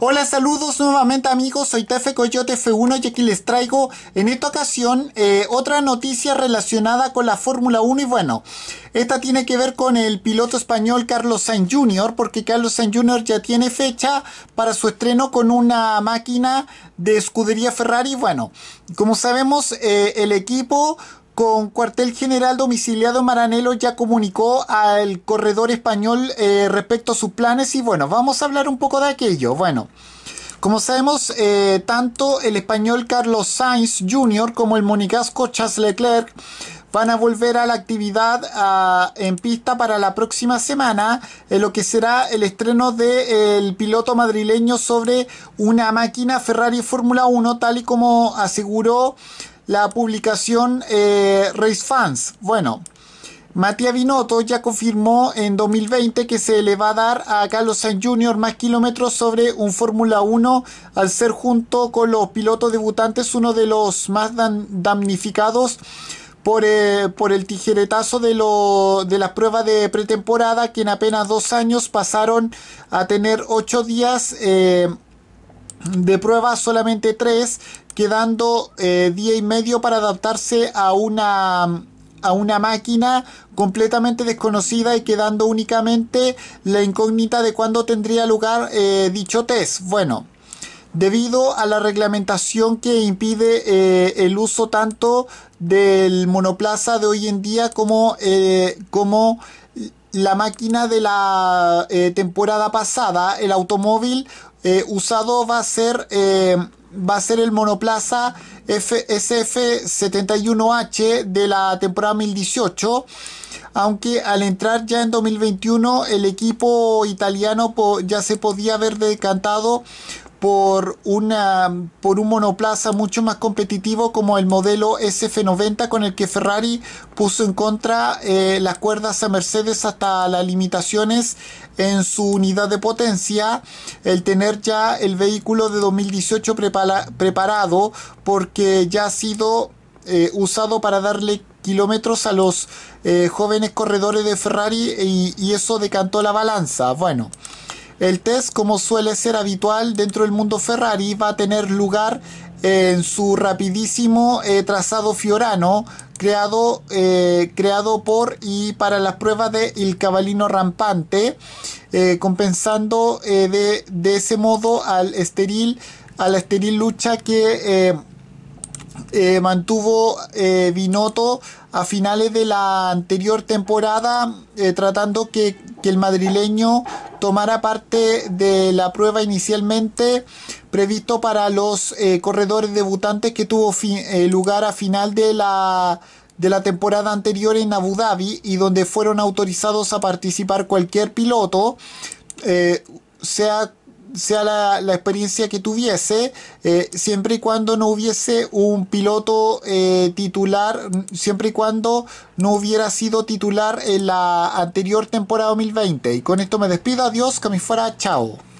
Hola, saludos nuevamente amigos, soy Tefe Coyote F1 y aquí les traigo en esta ocasión eh, otra noticia relacionada con la Fórmula 1 y bueno, esta tiene que ver con el piloto español Carlos Sainz Jr. porque Carlos Sainz Jr. ya tiene fecha para su estreno con una máquina de escudería Ferrari. Bueno, como sabemos, eh, el equipo con cuartel general domiciliado Maranelo ya comunicó al corredor español eh, respecto a sus planes y bueno, vamos a hablar un poco de aquello. Bueno, como sabemos, eh, tanto el español Carlos Sainz Jr. como el monegasco Charles Leclerc van a volver a la actividad ah, en pista para la próxima semana, en lo que será el estreno del piloto madrileño sobre una máquina Ferrari Fórmula 1, tal y como aseguró la publicación eh, Race Fans. Bueno, Matías Binotto ya confirmó en 2020 que se le va a dar a Carlos Sainz Jr. más kilómetros sobre un Fórmula 1 al ser junto con los pilotos debutantes uno de los más damnificados por, eh, por el tijeretazo de, lo, de las pruebas de pretemporada que en apenas dos años pasaron a tener ocho días. Eh, de prueba solamente tres, quedando eh, día y medio para adaptarse a una, a una máquina completamente desconocida y quedando únicamente la incógnita de cuándo tendría lugar eh, dicho test. Bueno, debido a la reglamentación que impide eh, el uso tanto del monoplaza de hoy en día como, como la máquina de la temporada pasada, el automóvil eh, usado va a ser eh, va a ser el monoplaza FSF 71 h de la temporada 2018 aunque al entrar ya en 2021 el equipo italiano ya se podía haber decantado por, una, por un monoplaza mucho más competitivo como el modelo SF90 con el que Ferrari puso en contra eh, las cuerdas a Mercedes hasta las limitaciones en su unidad de potencia, el tener ya el vehículo de 2018 preparado porque ya ha sido eh, usado para darle kilómetros a los eh, jóvenes corredores de Ferrari y, y eso decantó la balanza. Bueno. El test, como suele ser habitual dentro del mundo Ferrari, va a tener lugar en su rapidísimo eh, trazado Fiorano, creado, eh, creado por y para las pruebas de Il Cavalino Rampante, eh, compensando de, ese modo al esteril, a la esteril lucha que mantuvo Binotto a finales de la anterior temporada, tratando que, que el madrileño tomará parte de la prueba inicialmente previsto para los eh, corredores debutantes que tuvo eh, lugar a final de la de la temporada anterior en Abu Dhabi y donde fueron autorizados a participar cualquier piloto, eh, sea sea la, experiencia que tuviese, eh, siempre y cuando no hubiese un piloto eh, titular, siempre y cuando no hubiera sido titular en la anterior temporada 2020. Y con esto me despido, adiós, que me fuera, chao.